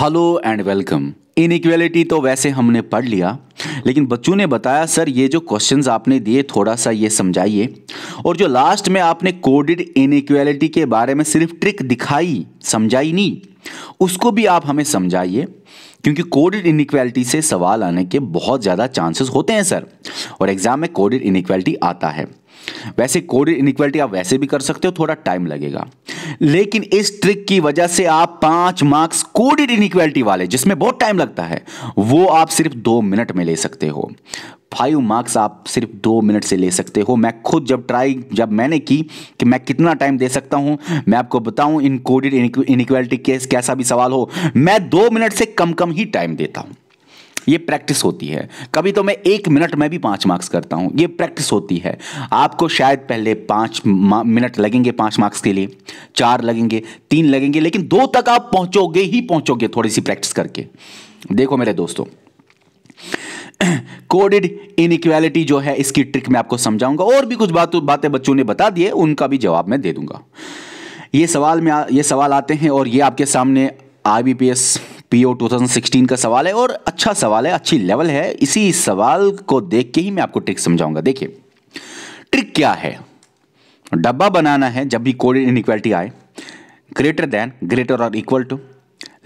Hello and welcome inequality तो वैसे हमने पढ़ लिया लेकिन बच्चों ने बताया सर ये जो क्वेश्चंस आपने दिए थोड़ा सा ये समझाइए और जो लास्ट में आपने कोडेड इनइक्वेलिटी के बारे में सिर्फ ट्रिक दिखाई समझाई नहीं उसको भी आप हमें समझाइए क्योंकि कोडेड इनइक्वालिटी से सवाल आने के बहुत ज़्यादा चांसेस होते हैं सर और एग्ज़ाम में कोडेड इनइक्वालिटी आता है वैसे कोड इनक्वालिटी आप वैसे भी कर सकते हो थोड़ा टाइम लगेगा लेकिन इस ट्रिक की वजह से आप पांच मार्क्स कोडेड इनक्वालिटी वाले जिसमें बहुत टाइम लगता है वो आप सिर्फ दो मिनट में ले सकते हो फाइव मार्क्स आप सिर्फ दो मिनट से ले सकते हो मैं खुद जब ट्राई जब मैंने की कि मैं कितना टाइम दे सकता हूं मैं आपको बताऊं इन कोडेड इनक्वालिटी केस कैसा भी सवाल हो मैं दो मिनट से कम कम ही टाइम देता हूं ये प्रैक्टिस होती है कभी तो मैं एक मिनट में भी पाँच मार्क्स करता हूँ ये प्रैक्टिस होती है आपको शायद पहले पाँच मिनट लगेंगे पाँच मार्क्स के लिए चार लगेंगे तीन लगेंगे लेकिन दो तक आप पहुँचोगे ही पहुँचोगे थोड़ी सी प्रैक्टिस करके देखो मेरे दोस्तों कोडेड इनइक्वालिटी जो है इसकी ट्रिक मैं आपको समझाऊंगा और भी कुछ बात बातें बच्चों ने बता दिए उनका भी जवाब मैं दे दूंगा ये सवाल में आ, ये सवाल आते हैं और ये आपके सामने आई पीओ 2016 का सवाल है और अच्छा सवाल है अच्छी लेवल है इसी सवाल को देख के ही मैं आपको ट्रिक समझाऊंगा देखिए ट्रिक क्या है डब्बा बनाना है जब भी कोड इन इक्वलिटी आए ग्रेटर देन ग्रेटर और equal to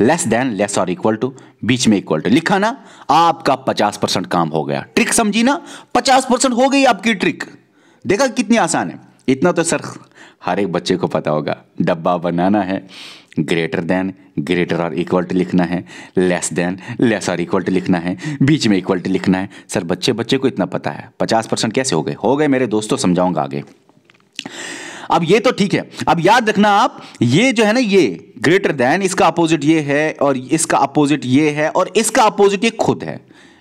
less than less और इक्वल टू बीच में इक्वल टू लिखा ना आपका पचास परसेंट काम हो गया ट्रिक समझी ना पचास परसेंट हो गई आपकी ट्रिक देखा कितनी आसान है इतना तो सर हर एक बच्चे को पता होगा डब्बा बनाना है ग्रेटर देन ग्रेटर और इक्वल टू लिखना है लेस देन लेस और इक्वल टू लिखना है बीच में इक्वल टू लिखना है सर बच्चे बच्चे को इतना पता है पचास परसेंट कैसे हो गए हो गए मेरे दोस्तों समझाऊंगा आगे अब ये तो ठीक है अब याद रखना आप ये जो है ना ये ग्रेटर देन इसका अपोजिट ये है और इसका अपोजिट ये है और इसका अपोजिट ये खुद है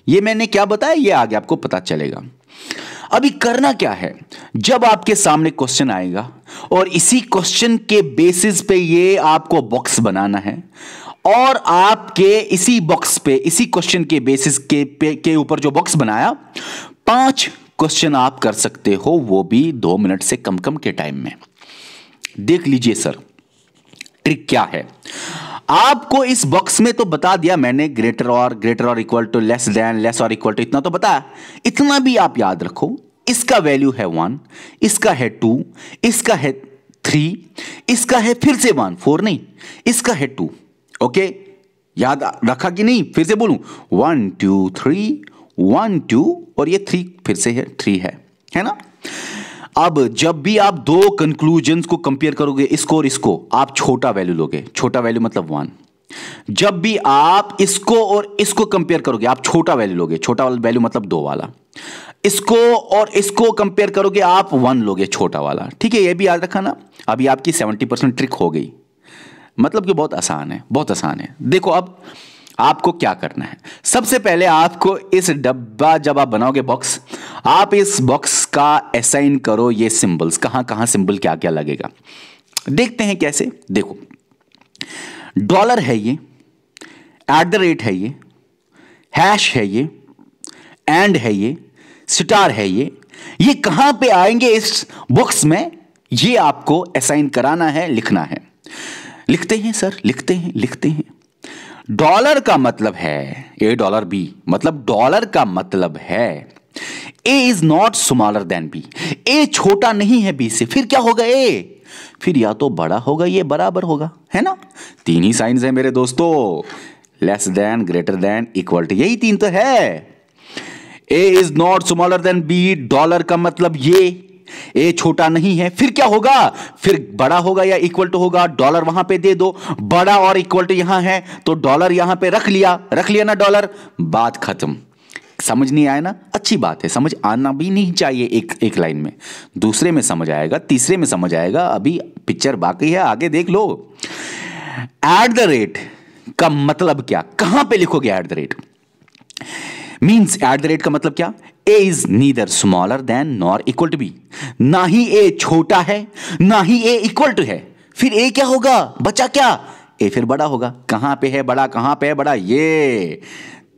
ये मैंने क्या बताया ये आगे आपको पता चलेगा अभी करना क्या है जब आपके सामने क्वेश्चन आएगा और इसी क्वेश्चन के बेसिस पे ये आपको बॉक्स बनाना है और आपके इसी बॉक्स पे इसी क्वेश्चन के बेसिस के पे के ऊपर जो बॉक्स बनाया पांच क्वेश्चन आप कर सकते हो वो भी दो मिनट से कम कम के टाइम में देख लीजिए सर ट्रिक क्या है आपको इस बॉक्स में तो बता दिया मैंने ग्रेटर और ग्रेटर और equal to less than less और इक्वल टू इतना तो बताया इतना भी आप याद रखो इसका वैल्यू है वन इसका है टू इसका है थ्री इसका है फिर से वन फोर नहीं इसका है टू ओके याद रखा कि नहीं फिर से बोलूं one two three one two और ये थ्री फिर से है थ्री है है ना अब जब भी आप दो कंक्लूजन को कंपेयर करोगे इसको और इसको आप छोटा वैल्यू लोगे छोटा वैल्यू मतलब वन जब भी आप इसको और इसको कंपेयर करोगे आप छोटा वैल्यू लोगे छोटा वैल्यू मतलब दो वाला इसको और इसको कंपेयर करोगे आप वन लोगे छोटा वाला ठीक है ये भी याद रखा ना अभी आपकी सेवेंटी परसेंट ट्रिक हो गई मतलब कि बहुत आसान है बहुत आसान है देखो अब आपको क्या करना है सबसे पहले आपको इस डब्बा जब आप बनाओगे बॉक्स आप इस बॉक्स का असाइन करो ये सिंबल्स कहां कहां सिंबल क्या क्या लगेगा देखते हैं कैसे देखो डॉलर है ये एट द रेट है ये हैश है ये एंड है ये सितार है ये ये कहां पे आएंगे इस बुक्स में ये आपको असाइन कराना है लिखना है लिखते हैं सर लिखते हैं लिखते हैं डॉलर का मतलब है ए डॉलर बी मतलब डॉलर का मतलब है A is not smaller than B A छोटा नहीं है बी से फिर क्या होगा ए फिर या तो बड़ा होगा ये बराबर होगा है ना तीन ही साइंस है मेरे दोस्तों less than greater than equal to यही तीन तो है A is not smaller than B dollar का मतलब ये ए छोटा नहीं है फिर क्या होगा फिर बड़ा होगा या इक्वल टू होगा डॉलर वहां पे दे दो बड़ा और इक्वल टू यहां है तो डॉलर यहां पे रख लिया रख लिया ना डॉलर बात खत्म समझ नहीं आया ना अच्छी बात है समझ आना भी नहीं चाहिए एक एक लाइन में दूसरे में समझ आएगा तीसरे में समझ आएगा अभी पिक्चर बाकी है आगे देख लो एट द रेट का मतलब क्या कहां पे लिखोगे at the rate means at the rate का मतलब क्या A is neither smaller than nor equal to B ना ही ए छोटा है ना ही ए इक्वल टू है फिर ए क्या होगा बचा क्या ए फिर बड़ा होगा कहां पे है बड़ा कहां पे है बड़ा ये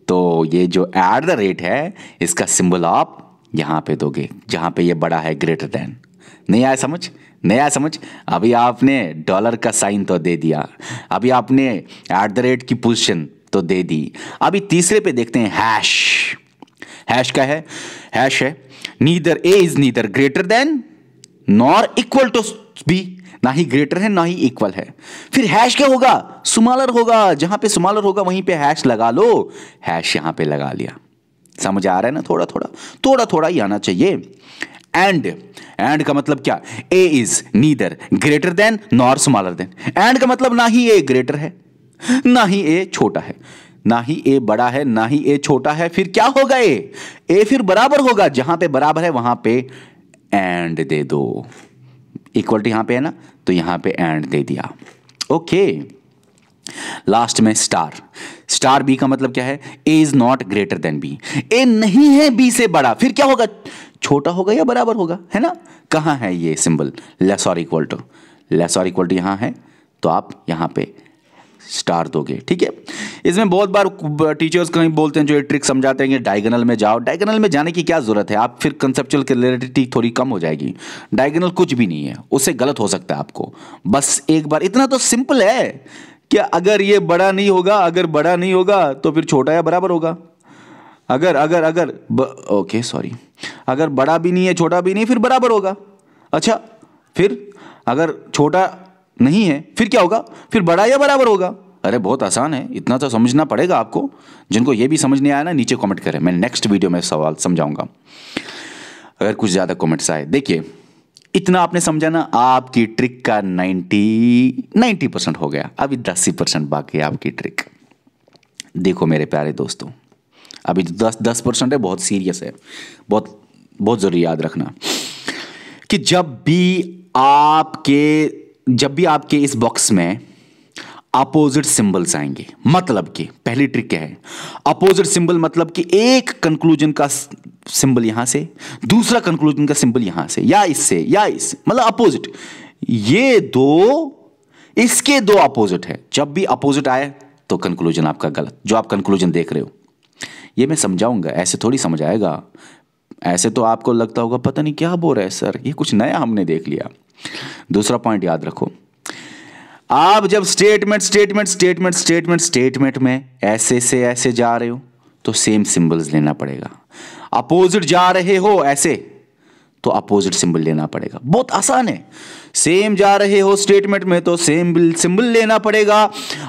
तो ये जो एट द रेट है इसका सिंबल आप यहां पे दोगे जहां पे ये बड़ा है ग्रेटर देन नहीं आया समझ नहीं आया समझ अभी आपने डॉलर का साइन तो दे दिया अभी आपने एट द रेट की पोजिशन तो दे दी अभी तीसरे पे देखते हैं हैश हैश का है हैश है neither A is neither greater than nor equal to B ना ही ग्रेटर है ना ही इक्वल है फिर हैश क्या होगा सुमालर होगा जहां पे सुमालर होगा वहीं पे हैश लगा लो हैश यहां पे लगा लिया समझ आ रहा है ना थोड़ा थोड़ा थोड़ा थोड़ा ही आना चाहिए एंड एंड का मतलब क्या A is neither greater than nor smaller than and का मतलब ना ही ए ग्रेटर है ना ही ए छोटा है ना ही ए बड़ा है ना ही ए छोटा है फिर क्या होगा ए ए फिर बराबर होगा जहां पे बराबर है वहां पे एंड दे दो इक्वलिटी यहां पे है ना तो यहां पे एंड दे दिया ओके लास्ट में स्टार स्टार बी का मतलब क्या है A is not greater than B A नहीं है बी से बड़ा फिर क्या होगा छोटा होगा या बराबर होगा है ना कहां है ये सिंबल लेस और इक्वल टू लेस और इक्वल टू यहां है तो आप यहां पे स्टार दोगे ठीक है इसमें बहुत बार टीचर्स कहीं बोलते हैं जो ये ट्रिक समझाते हैं कि डायगनल में जाओ डायगनल में जाने की क्या ज़रूरत है आप फिर कंसेप्चुअल क्लियरिटी थोड़ी कम हो जाएगी डायगनल कुछ भी नहीं है उससे गलत हो सकता है आपको बस एक बार इतना तो सिंपल है कि अगर ये बड़ा नहीं होगा अगर बड़ा नहीं होगा तो फिर छोटा या बराबर होगा अगर अगर अगर ब, ओके सॉरी अगर बड़ा भी नहीं है छोटा भी नहीं फिर बराबर होगा अच्छा फिर अगर छोटा नहीं है फिर क्या होगा फिर बड़ा या बराबर होगा अरे बहुत आसान है इतना तो समझना पड़ेगा आपको जिनको ये भी समझ नहीं आया ना नीचे कमेंट करें मैं नेक्स्ट वीडियो में सवाल समझाऊंगा अगर कुछ ज़्यादा कमेंट्स आए देखिए इतना आपने समझा ना आपकी ट्रिक का 90 90 परसेंट हो गया अभी 10 परसेंट बाकी है आपकी ट्रिक देखो मेरे प्यारे दोस्तों अभी तो दस दस परसेंट है बहुत सीरियस है बहुत बहुत ज़रूरी याद रखना कि जब भी आपके जब भी आपके इस बॉक्स में अपोजिट सिंबल्स आएंगे मतलब कि पहली ट्रिक क्या है अपोजिट सिंबल मतलब कि एक कंक्लूजन का सिंबल यहां से दूसरा कंक्लूजन का सिंबल यहां से या इससे या इस मतलब अपोजिट ये दो इसके दो अपोजिट है जब भी अपोजिट आए तो कंक्लूजन आपका गलत जो आप कंक्लूजन देख रहे हो ये मैं समझाऊंगा ऐसे थोड़ी समझ आएगा ऐसे तो आपको लगता होगा पता नहीं क्या बोल रहा है सर ये कुछ नया हमने देख लिया दूसरा पॉइंट याद रखो आप जब statement statement statement statement statement में ऐसे से ऐसे जा रहे हो तो सेम सिंबल्स लेना पड़ेगा अपोजिट जा रहे हो ऐसे तो अपोजिट सिंबल लेना पड़ेगा बहुत आसान है सेम जा रहे हो स्टेटमेंट में तो सेम सिंबल लेना पड़ेगा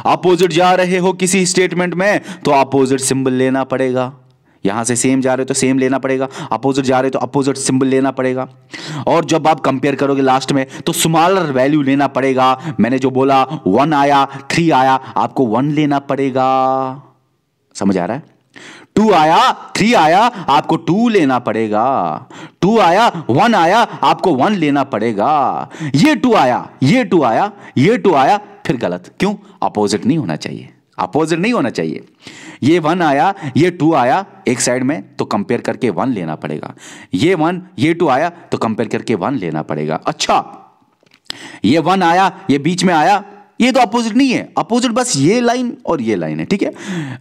अपोजिट जा रहे हो किसी स्टेटमेंट में तो अपोजिट सिंबल लेना पड़ेगा यहाँ से सेम जा रहे हो तो सेम लेना पड़ेगा अपोजिट जा रहे हो तो अपोजिट सिंबल लेना पड़ेगा और जब आप कंपेयर करोगे लास्ट में तो स्मॉलर वैल्यू लेना पड़ेगा मैंने जो बोला वन आया थ्री आया आपको वन लेना पड़ेगा समझ आ रहा है टू आया थ्री आया आपको टू लेना पड़ेगा टू आया वन आया आपको वन लेना पड़ेगा ये टू आया ये टू आया ये टू आया फिर गलत क्यों अपोजिट नहीं होना चाहिए अपोजिट नहीं होना चाहिए ये वन आया ये टू आया एक साइड में तो कंपेयर करके वन लेना पड़ेगा ये वन ये टू आया तो कंपेयर करके वन लेना पड़ेगा अच्छा ये वन आया ये बीच में आया ये तो अपोजिट नहीं है अपोजिट बस ये लाइन और ये लाइन है ठीक है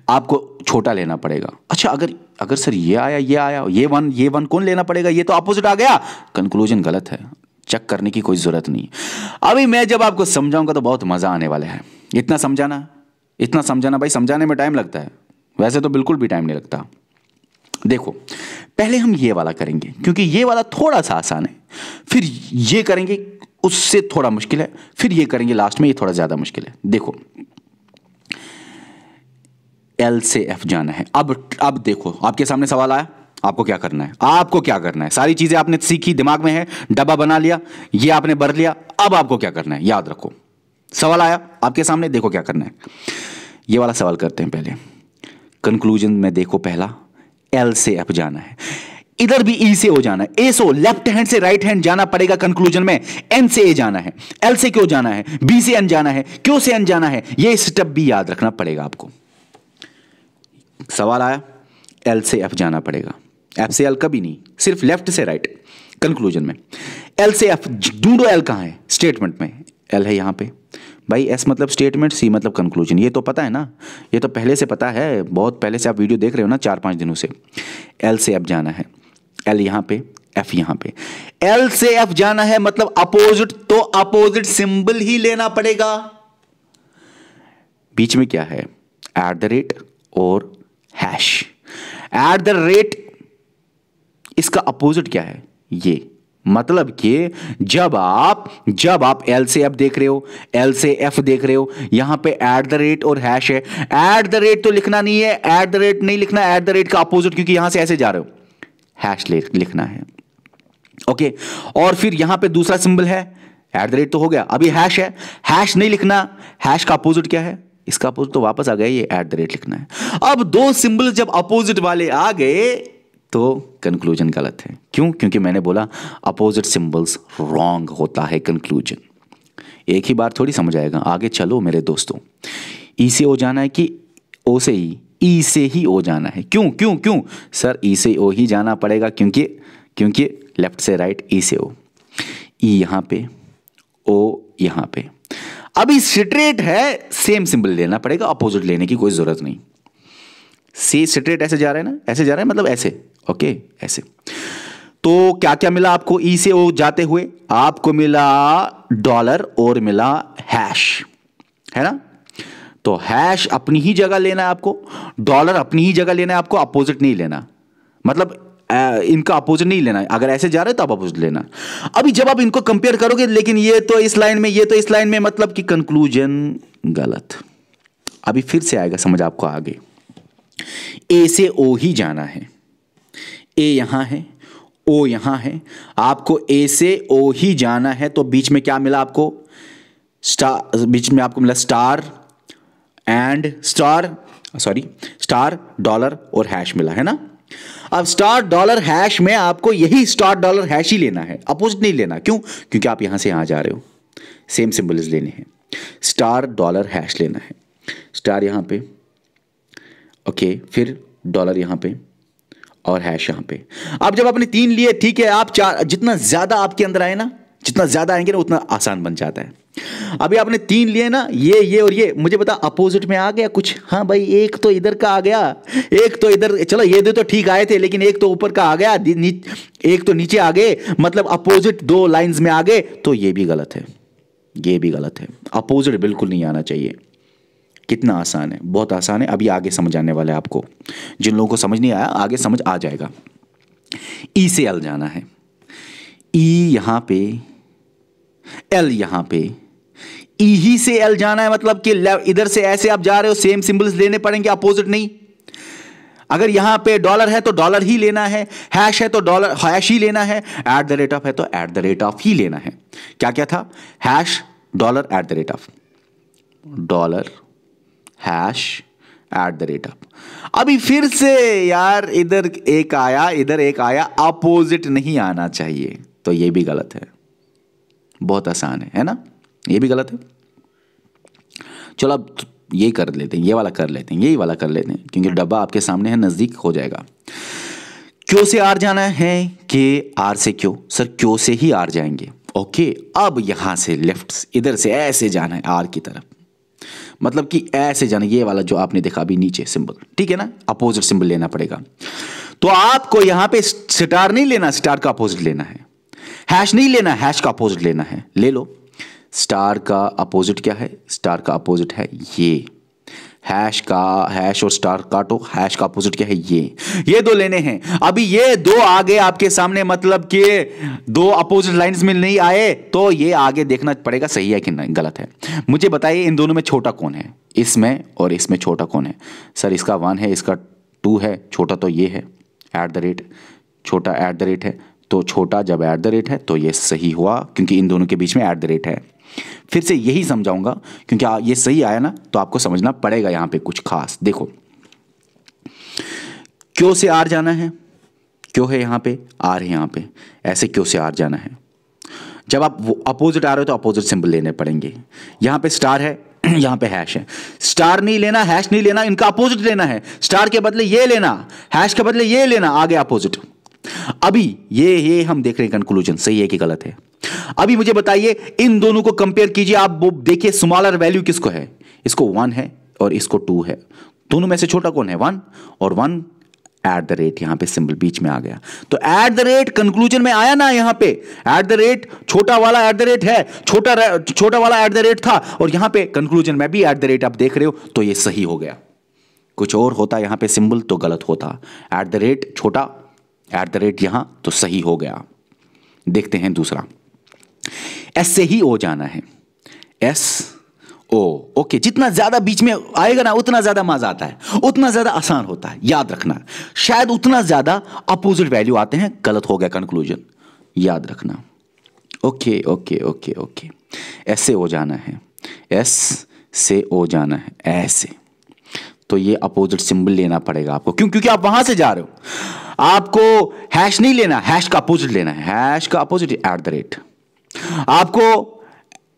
आपको छोटा लेना पड़ेगा अच्छा अगर अगर सर ये आया ये आया ये वन ये वन कौन लेना पड़ेगा ये तो अपोजिट आ गया कंक्लूजन गलत है चेक करने की कोई ज़रूरत नहीं अभी मैं जब आपको समझाऊंगा तो बहुत मज़ा आने वाला है इतना समझाना इतना समझाना भाई समझाने में टाइम लगता है वैसे तो बिल्कुल भी टाइम नहीं लगता देखो पहले हम ये वाला करेंगे क्योंकि ये वाला थोड़ा सा आसान है फिर ये करेंगे उससे थोड़ा मुश्किल है फिर ये करेंगे लास्ट में ये थोड़ा ज़्यादा मुश्किल है देखो एल से एफ जाना है अब अब देखो आपके सामने सवाल आया आपको क्या करना है आपको क्या करना है सारी चीज़ें आपने सीखी दिमाग में है डब्बा बना लिया ये आपने भर लिया अब आपको क्या करना है याद रखो सवाल आया आपके सामने देखो क्या करना है ये वाला सवाल करते हैं पहले कंक्लूजन में देखो पहला एल से एफ जाना है इधर भी ई e से हो जाना है ए सो लेफ्ट हैंड से राइट हैंड जाना पड़ेगा कंक्लूजन में एन से ए जाना है एल से क्यों जाना है बी से एन जाना है क्यों से एन जाना है यह स्टेप भी याद रखना पड़ेगा आपको सवाल आया एल से एफ जाना पड़ेगा एफ से एल कभी नहीं सिर्फ लेफ्ट से राइट कंक्लूजन में एल से एफ ढूंढो एल कहां है स्टेटमेंट में एल है यहां पर भाई एस मतलब स्टेटमेंट सी मतलब कंक्लूजन ये तो पता है ना ये तो पहले से पता है बहुत पहले से आप वीडियो देख रहे हो ना चार पांच दिनों से एल से एफ जाना है एल यहां पे एफ यहां पे एल से एफ जाना है मतलब अपोजिट तो अपोजिट सिंबल ही लेना पड़ेगा बीच में क्या है एट द रेट और हैश एट द रेट इसका अपोजिट क्या है ये मतलब कि जब आप जब आप एल से एफ देख रहे हो एल से एफ देख रहे हो यहां पे एट द रेट और हैश है एट द रेट तो लिखना नहीं है एट द रेट नहीं लिखना एट द रेट का अपोजिट क्योंकि यहां से ऐसे जा रहे हो हैश लिखना है ओके और फिर यहां पे दूसरा सिंबल है एट द रेट तो हो गया अभी हैश है हैश नहीं लिखना हैश का अपोजिट क्या है इसका अपोजिट तो वापस आ गया ये एट द रेट लिखना है अब दो सिंबल जब अपोजिट वाले आ गए तो कंक्लूजन गलत है क्यों क्योंकि मैंने बोला अपोजिट सिंबल्स रॉन्ग होता है कंक्लूजन एक ही बार थोड़ी समझ आएगा आगे चलो मेरे दोस्तों ई e से ओ जाना है कि ओ e? e से ही ई से ही ओ जाना है क्यों क्यों क्यों सर ई से ओ ही जाना पड़ेगा क्योंकि क्योंकि लेफ्ट से राइट ई से ओ ई यहां पे ओ यहां पे अभी स्ट्रेट है सेम सिंबल लेना पड़ेगा अपोजिट लेने की कोई ज़रूरत नहीं से स्ट्रेट ऐसे जा रहा है ना ऐसे जा रहा है मतलब ऐसे ओके ऐसे तो क्या क्या मिला आपको ई e से ओ जाते हुए आपको मिला डॉलर और मिला हैश है ना तो हैश अपनी ही जगह लेना है आपको डॉलर अपनी ही जगह लेना है आपको अपोजिट नहीं लेना मतलब इनका अपोजिट नहीं लेना अगर ऐसे जा रहे तो आप अपोजिट लेना अभी जब आप इनको कंपेयर करोगे लेकिन ये तो इस लाइन में ये तो इस लाइन में मतलब कि कंक्लूजन गलत अभी फिर से आएगा समझ आपको आगे ए से ओ ही जाना है ए यहाँ है ओ यहाँ है आपको ए से ओ ही जाना है तो बीच में क्या मिला आपको स्टार बीच में आपको मिला star and star sorry star dollar और हैश मिला है ना अब स्टार डॉलर हैश में आपको यही स्टार डॉलर हैश ही लेना है अपोजिट नहीं लेना क्यों क्योंकि आप यहां से यहां जा रहे हो सेम सिंबल्स लेने हैं स्टार डॉलर हैश लेना है स्टार यहां पे ओके फिर डॉलर यहां पे और हैश यहां पे अब जब आपने तीन लिए ठीक है आप चार जितना ज्यादा आपके अंदर आए ना जितना ज्यादा आएंगे ना उतना आसान बन जाता है अभी आपने तीन लिए ना ये ये और ये मुझे बता अपोजिट में आ गया कुछ हाँ भाई एक तो इधर का आ गया एक तो इधर चलो ये दो तो ठीक आए थे लेकिन एक तो ऊपर का आ गया एक तो नीचे आ गए मतलब अपोजिट दो लाइंस में आ गए तो ये भी गलत है ये भी गलत है अपोजिट बिल्कुल नहीं आना चाहिए कितना आसान है बहुत आसान है अभी आगे समझ आने वाला है आपको जिन लोगों को समझ नहीं आया आगे समझ आ जाएगा ई से एल जाना है ई यहां पे एल यहां पे ई ही से एल जाना है मतलब कि इधर से ऐसे आप जा रहे हो सेम सिंबल्स लेने पड़ेंगे अपोजिट नहीं अगर यहां पे डॉलर है तो डॉलर ही लेना है हैश है तो डॉलर हैश ही लेना है एट द रेट ऑफ है तो एट द रेट ऑफ ही लेना है क्या क्या था hash dollar at the rate of dollar hash at the rate up अभी फिर से यार इधर एक आया इधर एक आया अपोजिट नहीं आना चाहिए तो ये भी गलत है बहुत आसान है है ना ये भी गलत है चलो अब तो ये कर लेते हैं ये वाला कर लेते हैं यही वाला कर लेते हैं क्योंकि डब्बा आपके सामने है नज़दीक हो जाएगा क्यों से आर जाना है कि आर से क्यों सर क्यों से ही आर जाएंगे ओके अब यहां से लेफ्ट इधर से ऐसे जाना है आर की तरफ मतलब कि ऐसे जाना ये वाला जो आपने देखा अभी नीचे सिंबल ठीक है ना अपोजिट सिंबल लेना पड़ेगा तो आपको यहां पे स्टार नहीं लेना स्टार का अपोजिट लेना है हैश नहीं लेना हैश का अपोजिट लेना है ले लो स्टार का अपोजिट क्या है स्टार का अपोजिट है ये हैश का हैश और स्टार काटो तो हैश का अपोजिट क्या है ये ये दो लेने हैं अभी ये दो आगे आपके सामने मतलब कि दो अपोजिट लाइंस में नहीं आए तो ये आगे देखना पड़ेगा सही है कि नहीं गलत है मुझे बताइए इन दोनों में छोटा कौन है इसमें और इसमें छोटा कौन है सर इसका वन है इसका टू है छोटा तो ये है ऐट द रेट छोटा ऐट द रेट है तो छोटा जब ऐट द रेट है तो ये सही हुआ क्योंकि इन दोनों के बीच में ऐट द रेट है फिर से यही समझाऊंगा क्योंकि ये सही आया ना तो आपको समझना पड़ेगा यहां पे कुछ खास देखो क्यों से आर जाना है क्यों है यहां पे आर है यहां पे ऐसे क्यों से आर जाना है जब आप अपोजिट आ रहे हो तो अपोजिट सिंबल लेने पड़ेंगे यहां पे स्टार है यहां पे हैश है स्टार नहीं लेना हैश नहीं लेना इनका अपोजिट लेना है स्टार के बदले ये लेना हैश के बदले ये लेना आगे अपोजिट अभी ये ये हम देख रहे हैं कंक्लूजन सही है कि गलत है अभी मुझे बताइए इन दोनों को कंपेयर कीजिए आप वो देखिए स्मॉलर वैल्यू किसको है इसको वन है और इसको टू है दोनों में से छोटा कौन है वन और वन एट द रेट यहां पे सिंबल बीच में आ गया तो एट द रेट कंक्लूजन में आया ना यहां पे एट द रेट छोटा वाला एट द रेट है छोटा छोटा वाला एट द रेट था और यहां पे कंक्लूजन में भी एट द रेट आप देख रहे हो तो ये सही हो गया कुछ और होता यहां पे सिंबल तो गलत होता एट द रेट छोटा एट द रेट यहां तो सही हो गया देखते हैं दूसरा एस से ही ओ जाना है एस ओ ओके जितना ज्यादा बीच में आएगा ना उतना ज्यादा मजा आता है उतना ज्यादा आसान होता है याद रखना शायद उतना ज्यादा अपोजिट वैल्यू आते हैं गलत हो गया कंक्लूजन याद रखना ओके ओके ओके ओके ऐसे हो जाना है एस से ओ जाना है ऐसे तो ये अपोजिट सिंबल लेना पड़ेगा आपको क्यों क्योंकि आप वहां से जा रहे हो आपको हैश नहीं लेना हैश का अपोजिट लेना है हैश का अपोजिट एट द रेट आपको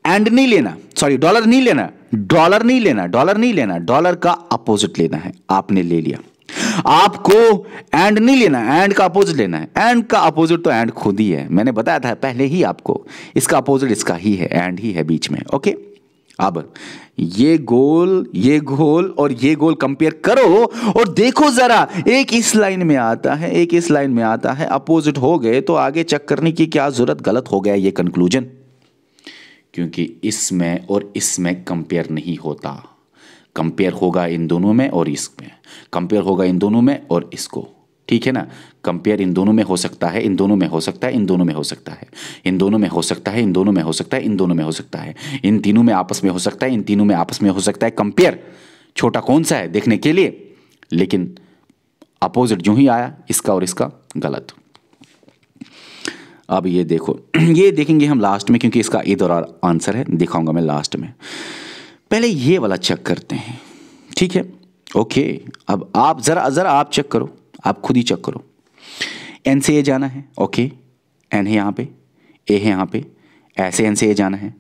एंड नहीं लेना सॉरी डॉलर नहीं लेना डॉलर नहीं लेना डॉलर नहीं लेना डॉलर का अपोजिट लेना है आपने ले लिया आपको एंड नहीं लेना एंड का अपोजिट लेना है एंड का अपोजिट तो एंड खुद ही है मैंने बताया था पहले ही आपको इसका अपोजिट इसका ही है एंड ही है बीच में ओके okay? अब ये गोल ये गोल और ये गोल कंपेयर करो और देखो जरा एक इस लाइन में आता है एक इस लाइन में आता है अपोजिट हो गए तो आगे चेक करने की क्या जरूरत गलत हो गया ये कंक्लूजन क्योंकि इसमें और इसमें कंपेयर नहीं होता कंपेयर होगा इन दोनों में और इसमें कंपेयर होगा इन दोनों में और इसको ठीक है ना कंपेयर इन दोनों में हो सकता है इन दोनों में हो सकता है इन दोनों में हो सकता है इन दोनों में हो सकता है इन दोनों में हो सकता है इन दोनों में हो सकता है इन तीनों में आपस में हो सकता है इन तीनों में आपस में हो सकता है कंपेयर छोटा कौन सा है देखने के लिए लेकिन अपोजिट जो ही आया इसका और इसका गलत अब ये देखो ये देखेंगे हम लास्ट में क्योंकि इसका इधर और आंसर है दिखाऊंगा मैं लास्ट में पहले ये वाला चेक करते हैं ठीक है ओके अब आप ज़रा ज़रा आप चेक करो आप खुद ही चेक करो एन से ए जाना है ओके एन है यहाँ पे ए है यहाँ पे ऐसे एन से ए जाना है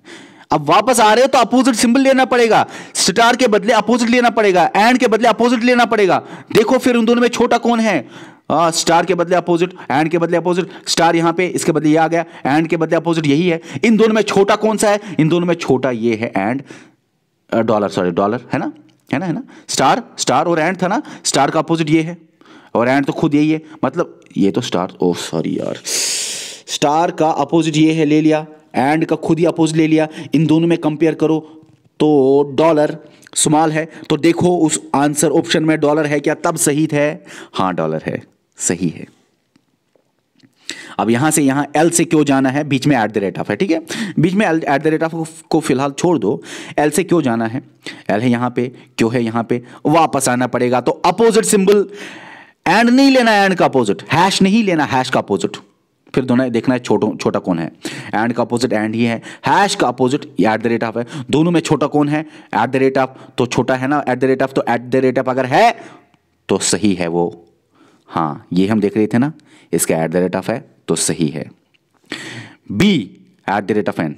अब वापस आ रहे हो तो अपोजिट सिंबल लेना पड़ेगा स्टार के बदले अपोजिट लेना पड़ेगा एंड के बदले अपोजिट लेना पड़ेगा देखो फिर उन दोनों में छोटा कौन है आ, हाँ, स्टार के बदले अपोजिट एंड के बदले अपोजिट स्टार यहां पे इसके बदले ये आ गया एंड के बदले अपोजिट यही है इन दोनों में छोटा कौन सा है इन दोनों में छोटा ये है एंड डॉलर सॉरी डॉलर है ना है ना है ना स्टार स्टार और एंड था ना स्टार का अपोजिट ये है और एंड तो खुद यही है मतलब ये तो स्टार ओ सॉरी यार स्टार का अपोजिट ये है ले लिया एंड का खुद ही अपोजिट ले लिया इन दोनों में कंपेयर करो तो डॉलर स्मॉल है तो देखो उस आंसर ऑप्शन में डॉलर है क्या तब सही है हाँ डॉलर है सही है अब यहां से यहां एल से क्यों जाना है बीच में एट द रेट ऑफ है ठीक है बीच में एट द रेट ऑफ को फिलहाल छोड़ दो एल से क्यों जाना है एल है यहां पे क्यों है यहां पे वापस आना पड़ेगा तो अपोजिट सिंबल एंड नहीं लेना एंड का अपोजिट हैश नहीं लेना हैश का अपोजिट फिर दोनों देखना है छोटो छोटा कौन है एंड का अपोजिट एंड ही है हैश का opposite at the rate of है दोनों में छोटा कौन है एट द रेट ऑफ तो छोटा है ना एट द रेट ऑफ तो एट द रेट ऑफ अगर है तो सही है वो हाँ ये हम देख रहे थे ना इसका एट द रेट ऑफ है तो सही है B at the rate of and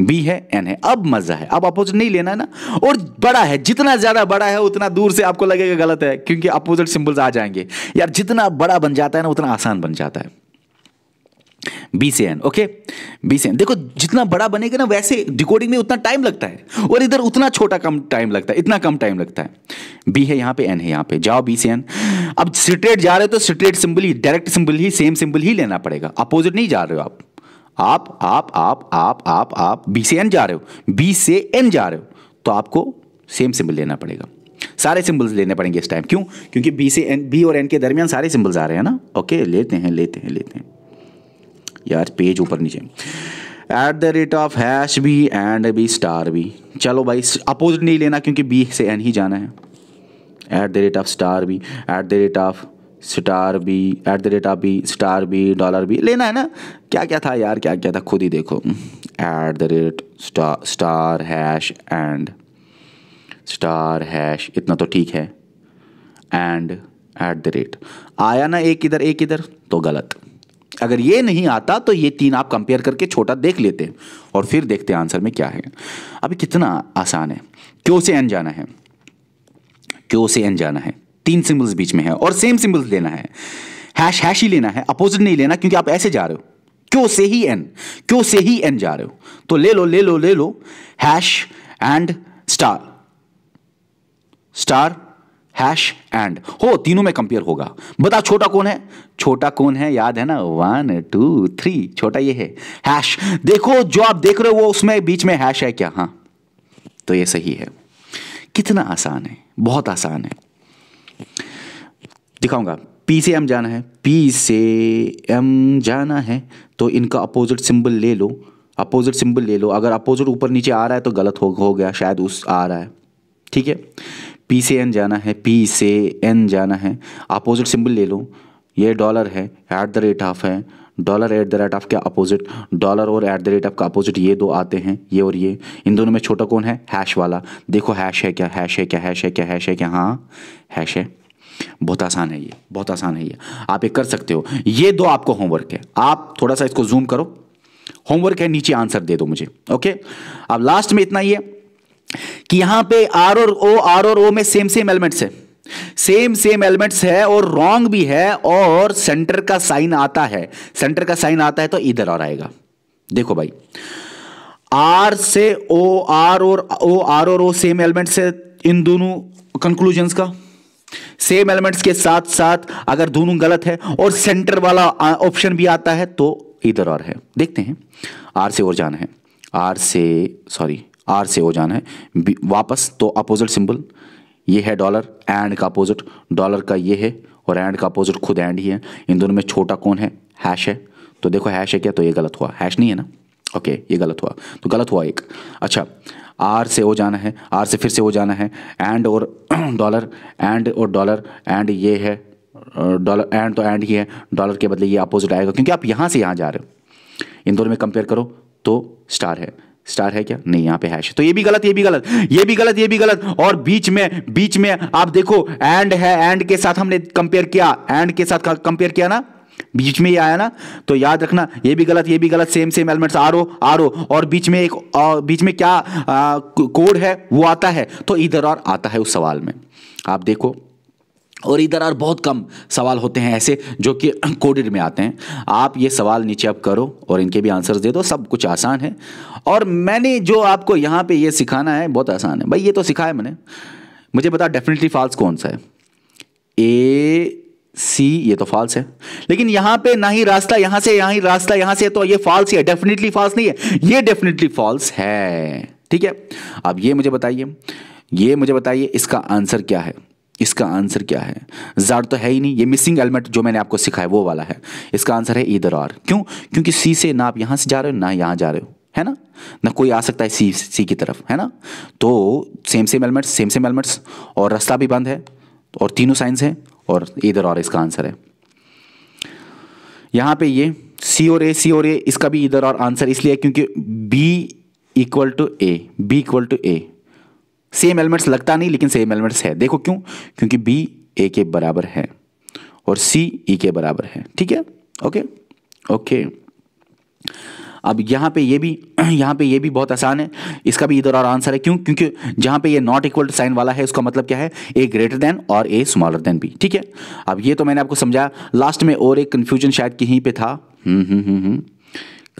B है एन है अब मजा है अब अपोजिट नहीं लेना है ना और बड़ा है जितना ज्यादा बड़ा है उतना दूर से आपको लगेगा गलत है क्योंकि अपोजिट सिंबल्स आ जाएंगे यार जितना बड़ा बन जाता है ना उतना आसान बन जाता है बी से एन ओके बी से एन देखो जितना बड़ा बनेगा ना वैसे डिकोडिंग में उतना टाइम लगता है और इधर उतना छोटा कम टाइम लगता है इतना कम टाइम लगता है बी है यहां पे एन है यहां पे जाओ बी से एन अब स्ट्रेट जा रहे हो तो स्ट्रेट सिंबल ही डायरेक्ट सिंबल ही सेम सिंबल ही लेना पड़ेगा अपोजिट नहीं जा रहे हो आप आप आप आप आप आप आप बी से एन जा रहे हो बी से एन जा रहे हो तो आपको सेम सिंबल लेना पड़ेगा सारे सिंबल्स लेने पड़ेंगे इस टाइम क्यों क्योंकि बी से एन बी और एन के दरमियान सारे सिंबल्स आ रहे हैं ना ओके लेते हैं लेते हैं लेते हैं यार पेज ऊपर नीचे at the rate of hash B and B star B चलो भाई अपोजिट नहीं लेना क्योंकि बी से एन ही जाना है at the rate of star B at the rate of star B at the rate आप B star B dollar B लेना है ना क्या क्या था यार क्या क्या था खुद ही देखो at the rate star star hash and star hash इतना तो ठीक है एंड एट द रेट आया ना एक इधर एक इधर तो गलत अगर ये नहीं आता तो ये तीन आप कंपेयर करके छोटा देख लेते और फिर देखते आंसर में क्या है अभी कितना आसान है क्यों से एन जाना है क्यों से एन जाना है तीन सिंबल्स बीच में है और सेम सिंबल्स लेना है हैश हैश ही लेना है अपोजिट नहीं लेना क्योंकि आप ऐसे जा रहे हो क्यों से ही एन क्यों से ही एन जा रहे हो तो ले लो ले लो ले लो hash and star star hash and हो तीनों में कंपेयर होगा बता छोटा कौन है छोटा कौन है याद है ना वन टू थ्री छोटा ये है हैश देखो जो आप देख रहे हो वो उसमें बीच में हैश है क्या हाँ तो ये सही है कितना आसान है बहुत आसान है दिखाऊंगा पी से एम जाना है पी से एम जाना है तो इनका अपोजिट सिंबल ले लो अपोजिट सिंबल ले लो अगर अपोजिट ऊपर नीचे आ रहा है तो गलत हो, हो गया शायद उस आ रहा है ठीक है पी से एन जाना है पी से एन जाना है अपोजिट सिंबल ले लो ये डॉलर है ऐट द रेट ऑफ है dollar at the rate of के अपोजिट डॉलर और एट द रेट ऑफ का अपोजिट ये दो आते हैं ये और ये इन दोनों में छोटा कौन है हैश वाला देखो हैश है क्या हैश है क्या हैश है क्या हैश है क्या हाँ हैश है बहुत आसान है ये बहुत आसान है ये आप ये कर सकते हो ये दो आपको होमवर्क है आप थोड़ा सा इसको जूम करो होमवर्क है नीचे आंसर दे दो मुझे ओके अब लास्ट में इतना ही है कि यहां पे आर और ओ आर और ओ में सेम सेम एलिमेंट्स है सेम सेम एलिमेंट्स है और रॉन्ग भी है और सेंटर का साइन आता है सेंटर का साइन आता है तो इधर और आएगा देखो भाई आर से ओ आर और ओ आर और ओ सेम एलिमेंट्स है इन दोनों कंक्लूजन का सेम एलिमेंट्स के साथ साथ अगर दोनों गलत है और सेंटर वाला ऑप्शन भी आता है तो इधर और है देखते हैं आर से और जाना है आर से सॉरी आर से और जाना है वापस तो अपोजिट सिंबल ये है डॉलर एंड का अपोजिट डॉलर का ये है और एंड का अपोजिट खुद एंड ही है इन दोनों में छोटा कौन है हैश है तो देखो हैश है क्या तो ये गलत हुआ हैश नहीं है ना ओके ये गलत हुआ तो गलत हुआ एक अच्छा आर से ओ जाना है आर से फिर से ओ जाना है एंड और डॉलर एंड और डॉलर एंड ये है डॉलर एंड तो एंड ही है डॉलर के बदले ये अपोजिट आएगा क्योंकि आप यहाँ से यहाँ जा रहे हो इन दोनों में कंपेयर करो तो स्टार है स्टार है क्या नहीं यहाँ पे हैश तो ये भी गलत ये भी गलत ये भी गलत ये भी गलत और बीच में बीच में आप देखो एंड है एंड के साथ हमने कंपेयर किया एंड के साथ कंपेयर किया ना बीच में ही आया ना तो याद रखना ये भी गलत ये भी गलत same same elements R O R O और बीच में एक और बीच में क्या आ, कोड है वो आता है तो इधर और आता है उस सवाल में आप देखो और इधर और बहुत कम सवाल होते हैं ऐसे जो कि कोडेड में आते हैं आप ये सवाल नीचे अब करो और इनके भी आंसर्स दे दो सब कुछ आसान है और मैंने जो आपको यहाँ पे ये सिखाना है बहुत आसान है भाई ये तो सिखाया मैंने मुझे बता डेफिनेटली फॉल्स कौन सा है ए सी ये तो फॉल्स है लेकिन यहां पे ना ही रास्ता यहां से यहां ही रास्ता यहां से तो ये फॉल्स ही है डेफिनेटली फॉल्स नहीं है ये डेफिनेटली फॉल्स है ठीक है अब ये मुझे बताइए ये मुझे बताइए इसका आंसर क्या है इसका आंसर क्या है जार तो है ही नहीं ये मिसिंग एलिमेंट जो मैंने आपको सिखाया वो वाला है इसका आंसर है इधर और क्यों क्योंकि सी से ना आप यहां से जा रहे हो ना यहां जा रहे हो है ना ना कोई आ सकता है सी सी की तरफ है ना तो same same elements same same elements और रास्ता भी बंद है और तीनों साइंस हैं और इधर और इसका आंसर है यहां पे ये सी और ए सी और ए इसका भी इधर और आंसर इसलिए क्योंकि B equal to A B equal to A same elements लगता नहीं लेकिन सेम एलिमेंट्स है देखो क्यों क्योंकि बी ए के बराबर है और सी ई e के बराबर है ठीक है ओके ओके अब यहाँ पे ये भी यहाँ पे ये भी बहुत आसान है इसका भी इधर और आंसर है क्यों क्योंकि जहाँ पे ये नॉट इक्वल टू साइन वाला है उसका मतलब क्या है ए ग्रेटर देन और ए स्मॉलर देन भी ठीक है अब ये तो मैंने आपको समझाया लास्ट में और एक कन्फ्यूजन शायद कहीं पर था हम्म, हम्म, हम्म,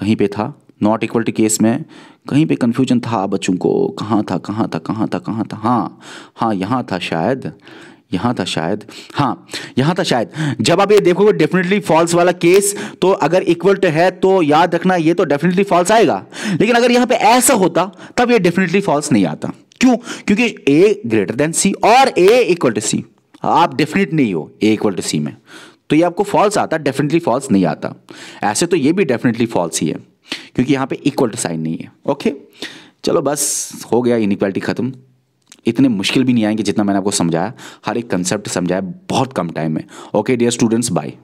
कहीं पर था नॉट इक्वल टू केस में कहीं पे कन्फ्यूजन था बच्चों को कहाँ था कहाँ था कहाँ था कहाँ था हाँ हाँ यहाँ था शायद यहां था शायद हाँ यहां था शायद जब आप ये देखोगे डेफिनेटली फॉल्स वाला केस तो अगर इक्वल टू है तो याद रखना ये तो डेफिनेटली फॉल्स आएगा लेकिन अगर यहां पे ऐसा होता तब ये डेफिनेटली फॉल्स नहीं आता क्यों क्योंकि ए ग्रेटर देन सी और ए इक्वल टू सी आप डेफिनेट नहीं हो ए इक्वल टू सी में तो ये आपको फॉल्स आता डेफिनेटली फॉल्स नहीं आता ऐसे तो ये भी डेफिनेटली फॉल्स ही है क्योंकि यहां पे इक्वल टू साइन नहीं है ओके चलो बस हो गया इनिक्वालिटी खत्म इतने मुश्किल भी नहीं आएंगे जितना मैंने आपको समझाया हर एक कंसेप्ट समझाया बहुत कम टाइम में ओके डियर स्टूडेंट्स बाय